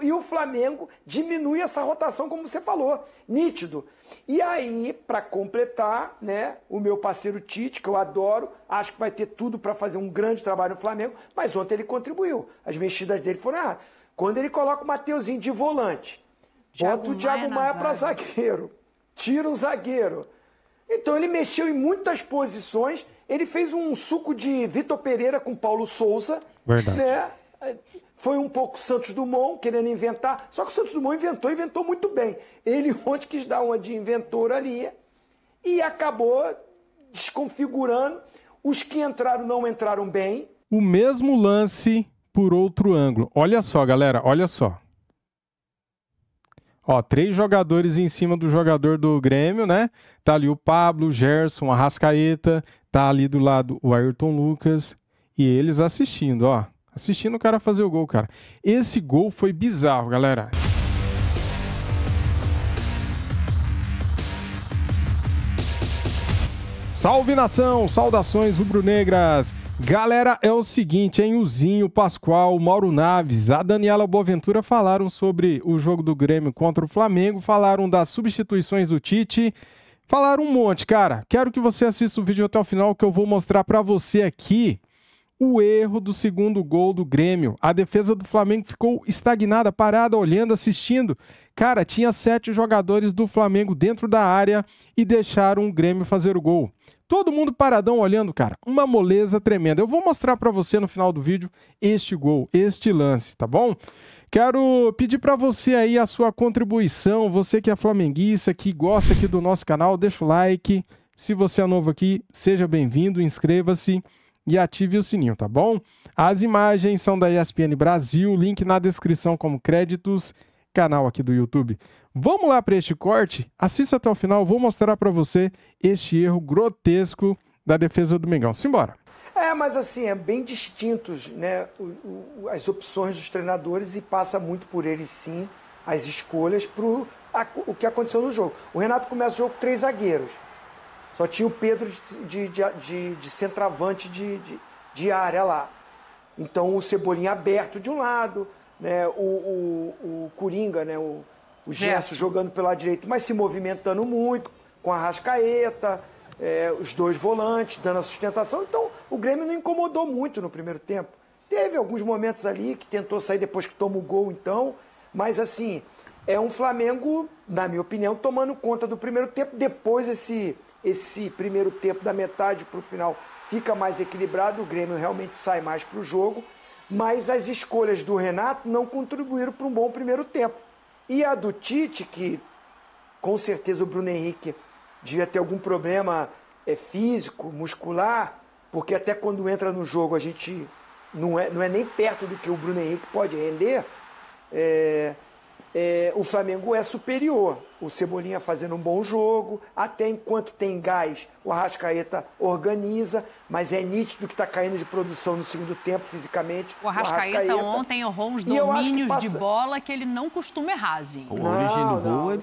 E o Flamengo diminui essa rotação, como você falou, nítido. E aí, para completar, né, o meu parceiro Tite, que eu adoro, acho que vai ter tudo para fazer um grande trabalho no Flamengo, mas ontem ele contribuiu. As mexidas dele foram erradas. Quando ele coloca o Mateuzinho de volante, bota o Thiago é Maia para zagueiro, tira o zagueiro. Então ele mexeu em muitas posições, ele fez um suco de Vitor Pereira com Paulo Souza. Verdade. Né? Foi um pouco Santos Dumont querendo inventar, só que o Santos Dumont inventou, inventou muito bem. Ele ontem quis dar uma de inventor ali, e acabou desconfigurando. Os que entraram não entraram bem. O mesmo lance por outro ângulo. Olha só, galera, olha só. Ó, três jogadores em cima do jogador do Grêmio, né? Tá ali o Pablo, o Gerson, a Rascaeta, tá ali do lado o Ayrton Lucas e eles assistindo, ó assistindo o cara fazer o gol, cara. Esse gol foi bizarro, galera. Salve nação, saudações rubro-negras. Galera, é o seguinte, hein? O Zinho, Pascoal, Mauro Naves, a Daniela Boaventura falaram sobre o jogo do Grêmio contra o Flamengo, falaram das substituições do Tite, falaram um monte, cara. Quero que você assista o vídeo até o final que eu vou mostrar para você aqui o erro do segundo gol do Grêmio. A defesa do Flamengo ficou estagnada, parada, olhando, assistindo. Cara, tinha sete jogadores do Flamengo dentro da área e deixaram o Grêmio fazer o gol. Todo mundo paradão olhando, cara. Uma moleza tremenda. Eu vou mostrar para você no final do vídeo este gol, este lance, tá bom? Quero pedir para você aí a sua contribuição, você que é flamenguista, que gosta aqui do nosso canal, deixa o like. Se você é novo aqui, seja bem-vindo, inscreva-se e ative o sininho, tá bom? As imagens são da ESPN Brasil, link na descrição como créditos, canal aqui do YouTube. Vamos lá para este corte? Assista até o final, vou mostrar para você este erro grotesco da defesa do Mengão. Simbora! É, mas assim, é bem distintos né, o, o, as opções dos treinadores e passa muito por eles sim as escolhas para o que aconteceu no jogo. O Renato começa o jogo com três zagueiros. Só tinha o Pedro de, de, de, de centroavante de, de, de, área lá. Então o Cebolinha aberto de um lado, né? o, o, o Coringa, né? o, o Gerson jogando pela direita, mas se movimentando muito, com a Rascaeta, é, os dois volantes, dando a sustentação. Então o Grêmio não incomodou muito no primeiro tempo. Teve alguns momentos ali que tentou sair depois que toma o gol, então, mas assim, é um Flamengo, na minha opinião, tomando conta do primeiro tempo. Depois esse esse primeiro tempo, da metade para o final, fica mais equilibrado, o Grêmio realmente sai mais para o jogo, mas as escolhas do Renato não contribuíram para um bom primeiro tempo. E a do Tite, que com certeza o Bruno Henrique devia ter algum problema é, físico, muscular, porque até quando entra no jogo a gente não é, não é nem perto do que o Bruno Henrique pode render. É, é, o Flamengo é superior. O Cebolinha fazendo um bom jogo, até enquanto tem gás, o Arrascaeta organiza, mas é nítido que está caindo de produção no segundo tempo fisicamente. O Arrascaeta, o Arrascaeta ontem errou uns domínios passa... de bola que ele não costuma errar, gente. O origem do gol é,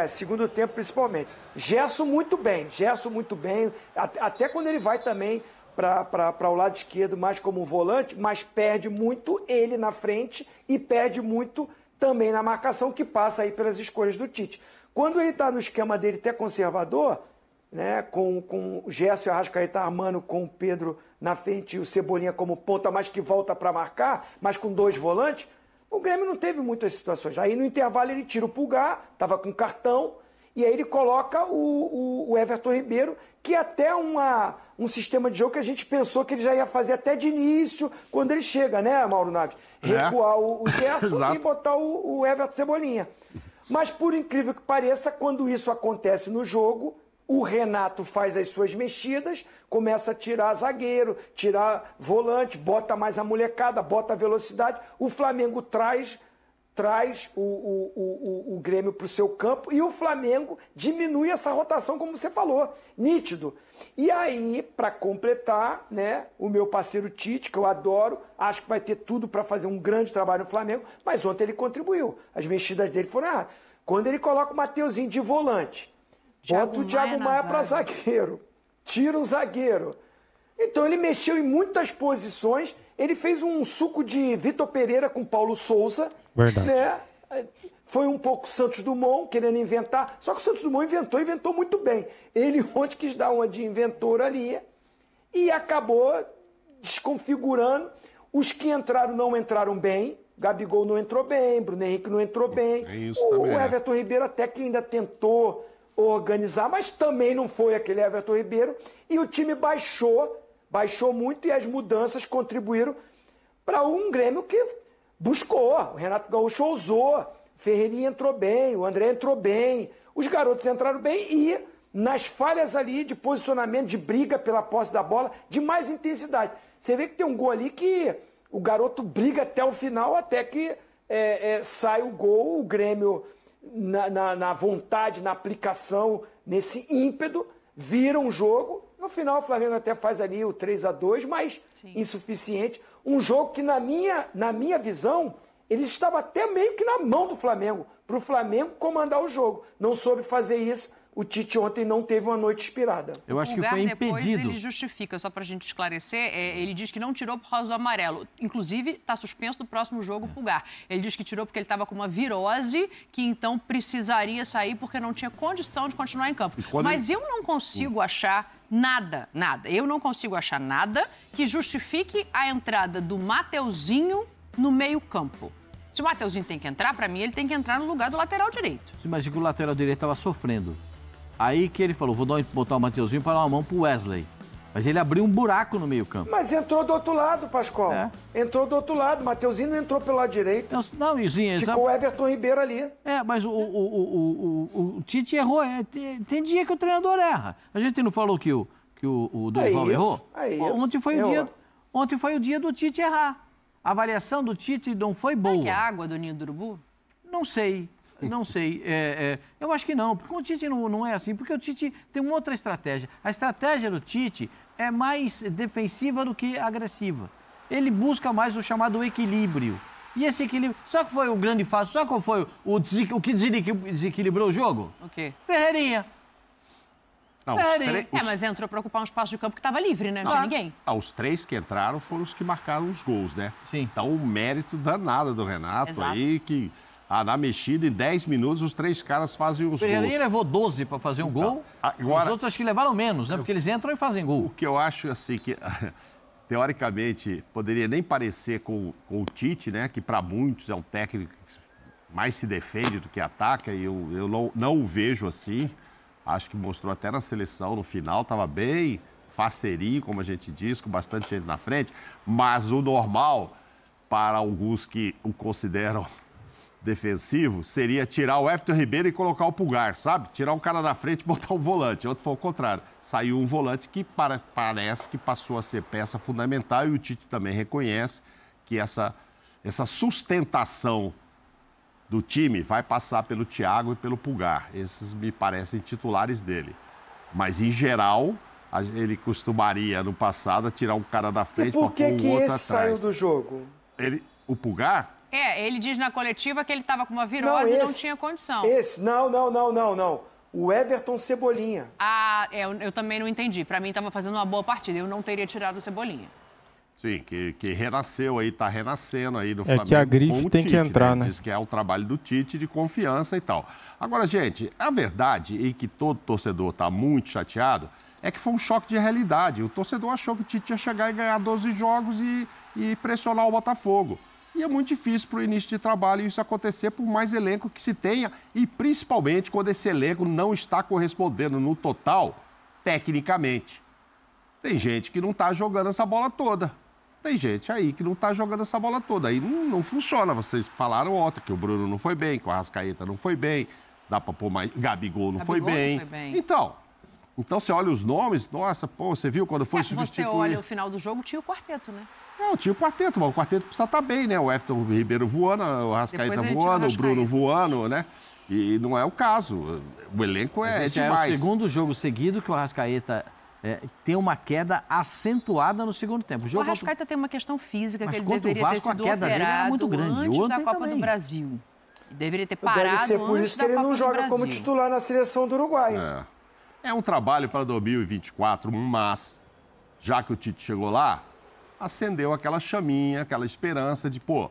é, é, segundo tempo principalmente. Gesso muito bem, Gesso muito bem, até quando ele vai também para o lado esquerdo mais como um volante, mas perde muito ele na frente e perde muito também na marcação, que passa aí pelas escolhas do Tite. Quando ele está no esquema dele até conservador, né, com, com o Gerson e a Arrascaeta armando com o Pedro na frente e o Cebolinha como ponta, mas que volta para marcar, mas com dois volantes, o Grêmio não teve muitas situações. Aí no intervalo ele tira o pulgar, estava com cartão, e aí ele coloca o, o, o Everton Ribeiro, que é até uma, um sistema de jogo que a gente pensou que ele já ia fazer até de início, quando ele chega, né, Mauro Naves? É. Recuar é. o, o Gerson e botar o, o Everton Cebolinha. Mas, por incrível que pareça, quando isso acontece no jogo, o Renato faz as suas mexidas, começa a tirar zagueiro, tirar volante, bota mais a molecada, bota velocidade. O Flamengo traz traz o, o, o, o Grêmio para o seu campo e o Flamengo diminui essa rotação, como você falou, nítido. E aí, para completar, né, o meu parceiro Tite, que eu adoro, acho que vai ter tudo para fazer um grande trabalho no Flamengo, mas ontem ele contribuiu. As mexidas dele foram erradas. Ah, quando ele coloca o Mateuzinho de volante, bota o diabo Maia, Maia para zagueiro, tira o zagueiro então ele mexeu em muitas posições. Ele fez um suco de Vitor Pereira com Paulo Souza. Verdade. Né? Foi um pouco Santos Dumont querendo inventar. Só que o Santos Dumont inventou inventou muito bem. Ele ontem quis dar uma de inventor ali e acabou desconfigurando. Os que entraram não entraram bem. Gabigol não entrou bem, Bruno Henrique não entrou bem. É isso o, também, né? Everton é. Ribeiro até que ainda tentou organizar, mas também não foi aquele Everton Ribeiro. E o time baixou baixou muito e as mudanças contribuíram para um Grêmio que buscou. O Renato Gaúcho ousou, o Ferreirinha entrou bem, o André entrou bem, os garotos entraram bem e nas falhas ali de posicionamento, de briga pela posse da bola, de mais intensidade. Você vê que tem um gol ali que o garoto briga até o final, até que é, é, sai o gol, o Grêmio na, na, na vontade, na aplicação, nesse ímpeto, vira um jogo no final, o Flamengo até faz ali o 3 a 2 mas Sim. insuficiente. Um jogo que, na minha, na minha visão, ele estava até meio que na mão do Flamengo, para o Flamengo comandar o jogo. Não soube fazer isso. O Tite ontem não teve uma noite inspirada. Eu acho que foi impedido. Depois ele justifica, só para a gente esclarecer, é, ele diz que não tirou por causa do amarelo. Inclusive, está suspenso do próximo jogo o Pulgar. Ele diz que tirou porque ele estava com uma virose, que então precisaria sair porque não tinha condição de continuar em campo. Mas ele... eu não consigo hum. achar nada, nada. Eu não consigo achar nada que justifique a entrada do Mateuzinho no meio-campo. Se o Mateuzinho tem que entrar, para mim, ele tem que entrar no lugar do lateral direito. Você imagina que o lateral direito estava sofrendo. Aí que ele falou: vou botar o Mateuzinho para dar uma mão pro Wesley. Mas ele abriu um buraco no meio-campo. Mas entrou do outro lado, Pascoal. É. Entrou do outro lado. Mateuzinho não entrou pelo lado direito. Não, não Izinha, Ficou o Everton Ribeiro ali. É, mas o, o, o, o, o Tite errou. É, tem, tem, dia que o treinador erra. A gente não falou que o, que o, o é Dorival é errou? É isso. Ontem foi, o dia, ontem foi o dia do Tite errar. A avaliação do Tite não foi boa. Será que é água do Ninho do Urubu? Não sei. Não sei. É, é, eu acho que não. Porque o Tite não, não é assim, porque o Tite tem uma outra estratégia. A estratégia do Tite é mais defensiva do que agressiva. Ele busca mais o chamado equilíbrio. E esse equilíbrio. Só que foi o grande fato, só que foi o, o que desequilibrou o jogo? O quê? Ferreirinha. Não, os... É, mas entrou para ocupar um espaço de campo que estava livre, né? Não tinha ninguém. Ah, os três que entraram foram os que marcaram os gols, né? Sim. Então, o mérito danado do Renato Exato. aí, que ah, na mexida, em 10 minutos, os três caras fazem os o gols. Ele levou 12 para fazer um então, gol. Agora, os outros acho que levaram menos, né? Porque eles entram e fazem gol. O que eu acho, assim, que teoricamente poderia nem parecer com, com o Tite, né? Que para muitos é um técnico que mais se defende do que ataca. E eu, eu não, não o vejo assim. Acho que mostrou até na seleção, no final, estava bem faceirinho, como a gente diz, com bastante gente na frente. Mas o normal, para alguns que o consideram defensivo seria tirar o Everton Ribeiro e colocar o pulgar, sabe? Tirar um cara da frente e botar um volante. Outro foi o contrário. Saiu um volante que para, parece que passou a ser peça fundamental e o Tite também reconhece que essa, essa sustentação do time vai passar pelo Thiago e pelo Pulgar. Esses me parecem titulares dele. Mas, em geral, ele costumaria, no passado, tirar um cara da frente e por que, que um outro esse atrás. saiu do jogo? Ele, o Pulgar é, ele diz na coletiva que ele estava com uma virose não, esse, e não tinha condição. Esse, não, não, não, não, não. O Everton Cebolinha. Ah, é, eu, eu também não entendi. Para mim estava fazendo uma boa partida. Eu não teria tirado o Cebolinha. Sim, que, que renasceu aí, tá renascendo aí do é Flamengo. É que a grife tem Tite, que né? entrar, né? né? Diz que é o trabalho do Tite de confiança e tal. Agora, gente, a verdade e que todo torcedor tá muito chateado é que foi um choque de realidade. O torcedor achou que o Tite ia chegar e ganhar 12 jogos e, e pressionar o Botafogo. E é muito difícil para o início de trabalho isso acontecer por mais elenco que se tenha, e principalmente quando esse elenco não está correspondendo no total, tecnicamente. Tem gente que não está jogando essa bola toda. Tem gente aí que não está jogando essa bola toda. Aí não, não, funciona. Vocês falaram ontem que o Bruno não foi bem, que o Arrascaeta não foi bem, dá para pôr mais. Gabigol, não, Gabigol foi bem. não foi bem. Então, então você olha os nomes, nossa, pô, você viu quando foi é, substituir. Você olha o final do jogo, tinha o quarteto, né? Não, tinha o quarteto, mas o quarteto precisa estar tá bem, né? O Everton Ribeiro voando, o Rascaeta voando, o Bruno voando, né? E não é o caso. O elenco é, Esse é demais. É o segundo jogo seguido que o Rascaeta é, tem uma queda acentuada no segundo tempo. O, jogo é o tem uma questão física Mas que ele deveria o Vasco, ter sido a queda dele era muito grande. antes Ontem da Copa também. do Brasil. deveria ter parado Deve ser por isso que ele não joga como titular na seleção do Uruguai. É. é um trabalho para 2024, mas já que o Tite chegou lá, acendeu aquela chaminha, aquela esperança de, pô,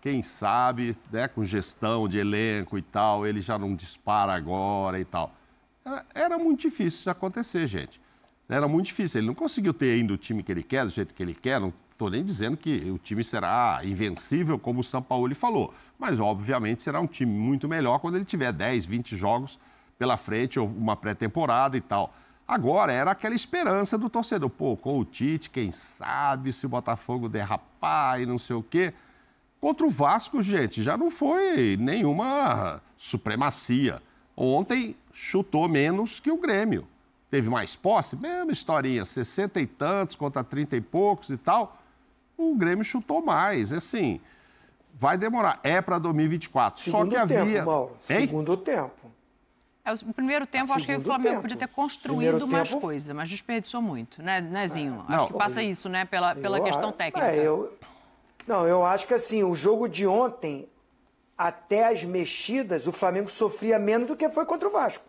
quem sabe, né, com gestão de elenco e tal, ele já não dispara agora e tal. Era, muito difícil isso acontecer, gente. Era muito difícil. Ele não conseguiu ter ainda o time que ele quer, do jeito que ele quer. Não estou nem dizendo que o time será invencível, como o São lhe falou. Mas, obviamente, será um time muito melhor quando ele tiver 10, 20 jogos pela frente, ou uma pré-temporada e tal. Agora, era aquela esperança do torcedor. Pô, com o Tite, quem sabe se o Botafogo derrapar e não sei o quê. Contra o Vasco, gente, já não foi nenhuma supremacia. Ontem chutou menos que o Grêmio. Teve mais posse? Mesma historinha, 60 e tantos contra 30 e poucos e tal. O Grêmio chutou mais. É assim, vai demorar. É para 2024. Segundo Só que tempo, havia. Mauro, segundo tempo. É o primeiro tempo, acho que o Flamengo tempo. podia ter construído primeiro mais tempo... coisa, mas desperdiçou muito, né, Nezinho? É, acho que passa isso, né, pela, pela eu, questão técnica. É, eu, não, eu acho que assim, o jogo de ontem, até as mexidas, o Flamengo sofria menos do que foi contra o Vasco.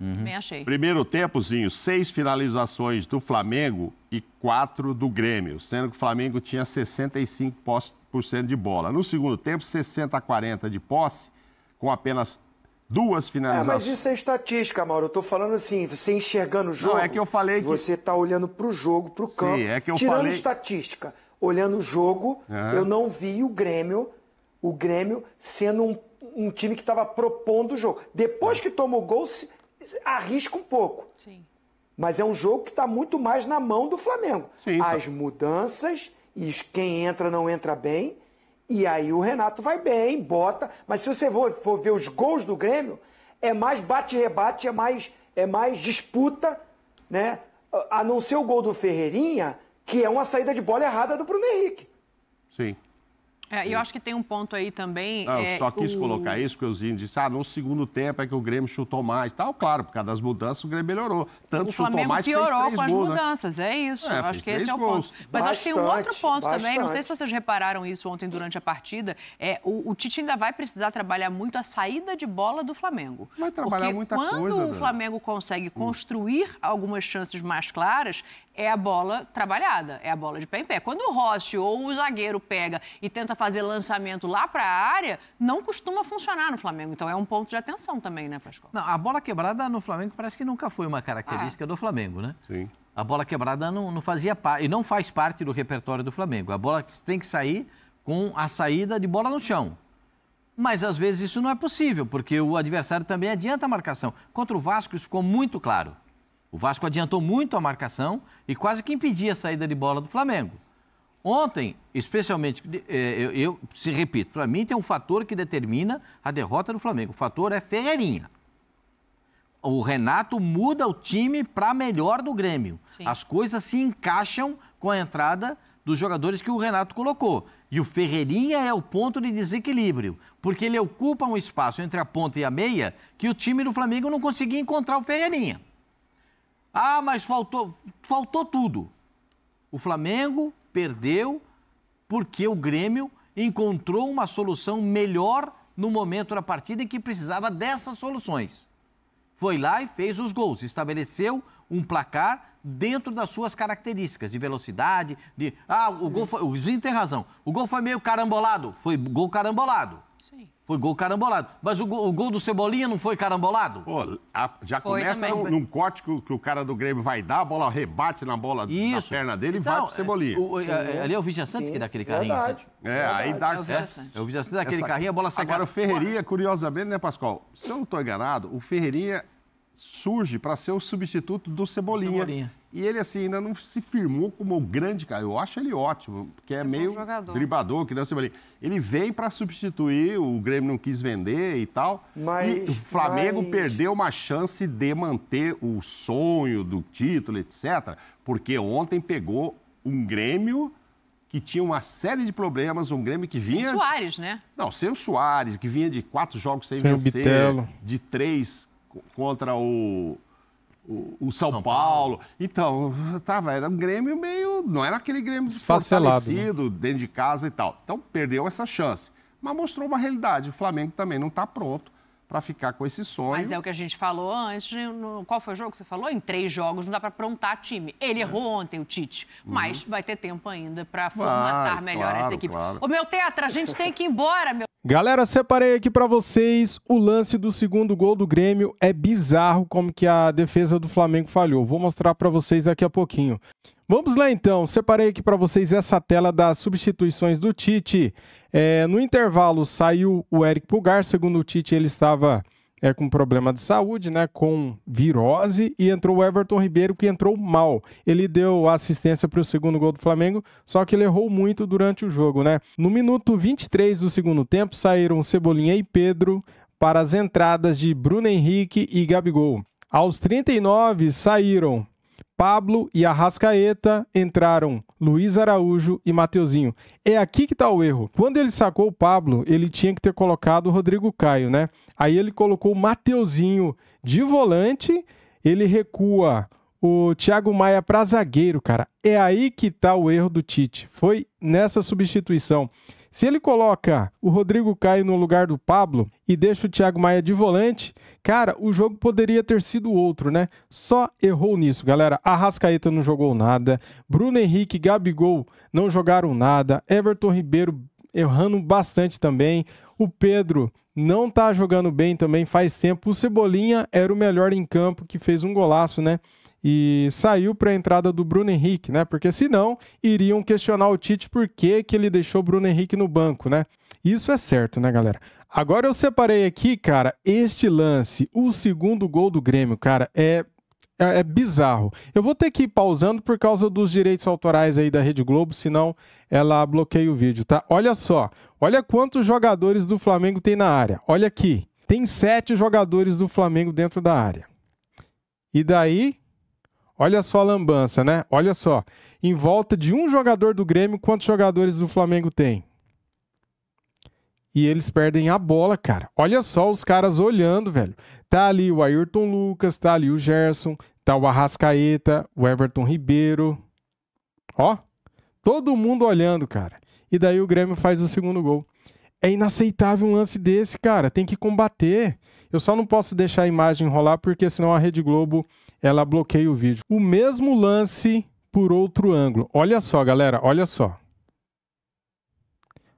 Uhum. Bem achei. Primeiro tempozinho, seis finalizações do Flamengo e quatro do Grêmio, sendo que o Flamengo tinha 65% de bola. No segundo tempo, 60 a 40 de posse, com apenas Duas finalizações. É, mas isso é estatística, Mauro. Eu tô falando assim, você enxergando o jogo. Não, é que eu falei que... Você tá olhando pro jogo, pro campo. Sim, é que eu tirando falei... estatística, olhando o jogo, é. eu não vi o Grêmio, o Grêmio sendo um, um time que estava propondo o jogo. Depois é. que toma o gol, se, arrisca um pouco. Sim. Mas é um jogo que está muito mais na mão do Flamengo. Sim, tá. As tá. mudanças e quem entra não entra bem e aí o Renato vai bem, bota, mas se você for, for ver os gols do Grêmio, é mais bate-rebate, é mais, é mais disputa, né? A não ser o gol do Ferreirinha, que é uma saída de bola errada do Bruno Henrique. Sim. É, eu acho que tem um ponto aí também. Não, ah, é, só quis o... colocar isso, porque o Zinho disse: ah, no segundo tempo é que o Grêmio chutou mais. Tal, claro, por causa das mudanças o Grêmio melhorou. Tanto o chutou mais mais piorou fez piorou com as né? mudanças, né? é isso. É, acho que esse é o gols. ponto. Mas bastante, acho que tem um outro ponto bastante. também, não sei se vocês repararam isso ontem durante a partida. É, o, o Tite ainda vai precisar trabalhar muito a saída de bola do Flamengo. Vai trabalhar muita quando coisa. Quando o Flamengo né? consegue construir algumas chances mais claras, é a bola trabalhada, é a bola de pé em pé. Quando o Rossi ou o zagueiro pega e tenta fazer lançamento lá para a área, não costuma funcionar no Flamengo. Então é um ponto de atenção também, né, Pascoal? Não, a bola quebrada no Flamengo parece que nunca foi uma característica ah. do Flamengo, né? Sim. A bola quebrada não, não fazia parte e não faz parte do repertório do Flamengo. A bola tem que sair com a saída de bola no chão. Mas às vezes isso não é possível, porque o adversário também adianta a marcação. Contra o Vasco isso ficou muito claro. O Vasco adiantou muito a marcação e quase que impedia a saída de bola do Flamengo. Ontem, especialmente, eh, eu, eu se repito, para mim tem um fator que determina a derrota do Flamengo. O fator é Ferreirinha. O Renato muda o time para melhor do Grêmio. Sim. As coisas se encaixam com a entrada dos jogadores que o Renato colocou. E o Ferreirinha é o ponto de desequilíbrio, porque ele ocupa um espaço entre a ponta e a meia que o time do Flamengo não conseguia encontrar o Ferreirinha. Ah, mas faltou, faltou tudo. O Flamengo perdeu porque o Grêmio encontrou uma solução melhor no momento da partida em que precisava dessas soluções. Foi lá e fez os gols, estabeleceu um placar dentro das suas características de velocidade, de ah, o gol foi, o Zinho tem razão. O gol foi meio carambolado, foi gol carambolado. Foi gol carambolado. Mas o gol, o gol do Cebolinha não foi carambolado? Pô, a, já foi começa num, num, corte que, que, o cara do Grêmio vai dar, a bola rebate na bola Isso. na perna dele então, e vai pro Cebolinha. É, o, é, Sim. ali é o Vigia Santos que dá aquele carrinho. Né? Verdade. É, Verdade. aí dá. É o Vigia Santos. É, o Vigia Santos daquele Essa... carrinho, a bola sai. Agora, o Ferreirinha, curiosamente, né, Pascoal? Se eu não estou enganado, o Ferreirinha surge para ser o substituto do Cebolinha. Cebolinha. E ele, assim, ainda não se firmou como o grande cara. Eu acho ele ótimo, porque é, é meio jogador. dribador, que não sei Ele vem para substituir, o Grêmio não quis vender e tal. Mas, e o Flamengo mas... perdeu uma chance de manter o sonho do título, etc. Porque ontem pegou um Grêmio que tinha uma série de problemas, um Grêmio que vinha... Sem Soares, né? Não, sem o Soares, que vinha de quatro jogos sem, sem vencer, de três contra o o, o São, São Paulo. Paulo. Então, tava, tá, era um Grêmio meio. Não era aquele Grêmio né? fortalecido, né? dentro de casa e tal. Então, perdeu essa chance. Mas mostrou uma realidade. O Flamengo também não está pronto para ficar com esse sonho. Mas é o que a gente falou antes. Né? No, qual foi o jogo que você falou? Em três jogos não dá para aprontar time. Ele é. errou ontem, o Tite. Uhum. Mas vai ter tempo ainda para formatar melhor claro, essa equipe. Claro. O meu tetra, a gente tem que ir embora, meu. Galera, separei aqui para vocês o lance do segundo gol do Grêmio. É bizarro como que a defesa do Flamengo falhou. Vou mostrar para vocês daqui a pouquinho. Vamos lá então, separei aqui para vocês essa tela das substituições do Tite. É, no intervalo saiu o Eric Pulgar, segundo o Tite ele estava é, com problema de saúde, né, com virose, e entrou o Everton Ribeiro que entrou mal. Ele deu assistência para o segundo gol do Flamengo, só que ele errou muito durante o jogo. né? No minuto 23 do segundo tempo saíram Cebolinha e Pedro para as entradas de Bruno Henrique e Gabigol. Aos 39 saíram Pablo e Arrascaeta entraram Luiz Araújo e Mateuzinho. É aqui que está o erro. Quando ele sacou o Pablo, ele tinha que ter colocado o Rodrigo Caio, né? Aí ele colocou o Mateuzinho de volante, ele recua o Thiago Maia para zagueiro, cara. É aí que tá o erro do Tite. Foi nessa substituição. Se ele coloca o Rodrigo Caio no lugar do Pablo e deixa o Thiago Maia de volante, cara, o jogo poderia ter sido outro, né? Só errou nisso, galera. Arrascaeta não jogou nada, Bruno Henrique, Gabigol não jogaram nada, Everton Ribeiro errando bastante também, o Pedro não tá jogando bem também faz tempo, o Cebolinha era o melhor em campo que fez um golaço, né? e saiu para a entrada do Bruno Henrique, né? Porque senão iriam questionar o Tite por que, que ele deixou o Bruno Henrique no banco, né? Isso é certo, né, galera? Agora eu separei aqui, cara, este lance, o segundo gol do Grêmio, cara, é, é é, bizarro. Eu vou ter que ir pausando por causa dos direitos autorais aí da Rede Globo, senão ela bloqueia o vídeo, tá? Olha só, olha quantos jogadores do Flamengo tem na área. Olha aqui, tem sete jogadores do Flamengo dentro da área. E daí, Olha só a lambança, né? Olha só. Em volta de um jogador do Grêmio, quantos jogadores do Flamengo tem? E eles perdem a bola, cara. Olha só os caras olhando, velho. Tá ali o Ayrton Lucas, tá ali o Gerson, tá o Arrascaeta, o Everton Ribeiro. Ó, todo mundo olhando, cara. E daí o Grêmio faz o segundo gol. É inaceitável um lance desse, cara. Tem que combater. Eu só não posso deixar a imagem rolar porque senão a Rede Globo ela bloqueia o vídeo. O mesmo lance por outro ângulo. Olha só, galera, olha só.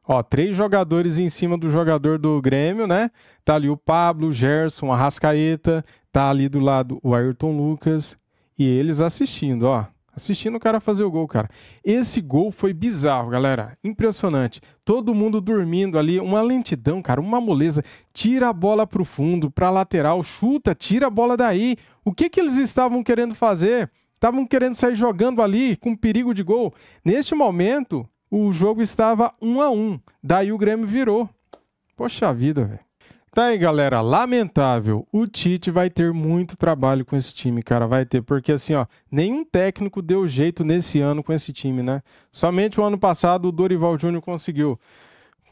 Ó, três jogadores em cima do jogador do Grêmio, né? Tá ali o Pablo, o Gerson, a Rascaeta, tá ali do lado o Ayrton Lucas e eles assistindo, ó assistindo o cara fazer o gol, cara. Esse gol foi bizarro, galera. Impressionante. Todo mundo dormindo ali, uma lentidão, cara, uma moleza. Tira a bola pro fundo, pra lateral, chuta, tira a bola daí. O que que eles estavam querendo fazer? Estavam querendo sair jogando ali com perigo de gol. Neste momento, o jogo estava 1 a 1. Daí o Grêmio virou. Poxa vida, velho. Tá aí, galera. Lamentável. O Tite vai ter muito trabalho com esse time, cara. Vai ter, porque assim, ó, nenhum técnico deu jeito nesse ano com esse time, né? Somente o ano passado o Dorival Júnior conseguiu.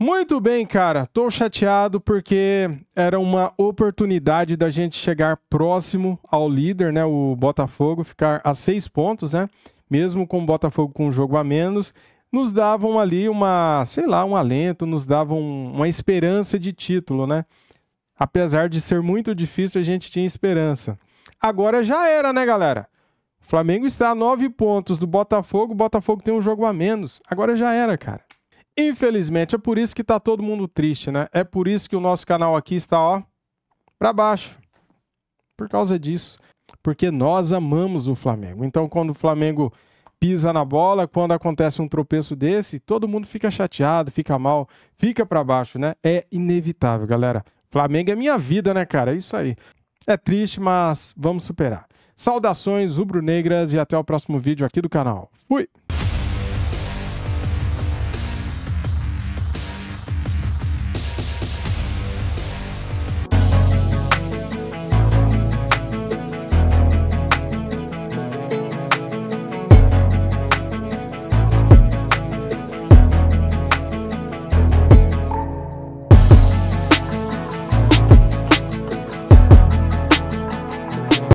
Muito bem, cara. Tô chateado porque era uma oportunidade da gente chegar próximo ao líder, né? O Botafogo, ficar a seis pontos, né? Mesmo com o Botafogo com um jogo a menos, nos davam ali uma, sei lá, um alento, nos davam uma esperança de título, né? Apesar de ser muito difícil, a gente tinha esperança. Agora já era, né, galera? Flamengo está a nove pontos do Botafogo, o Botafogo tem um jogo a menos. Agora já era, cara. Infelizmente, é por isso que tá todo mundo triste, né? É por isso que o nosso canal aqui está, ó, para baixo. Por causa disso. Porque nós amamos o Flamengo. Então, quando o Flamengo pisa na bola, quando acontece um tropeço desse, todo mundo fica chateado, fica mal, fica para baixo, né? É inevitável, galera. Flamengo é minha vida, né, cara? É isso aí. É triste, mas vamos superar. Saudações rubro-negras e até o próximo vídeo aqui do canal. Fui!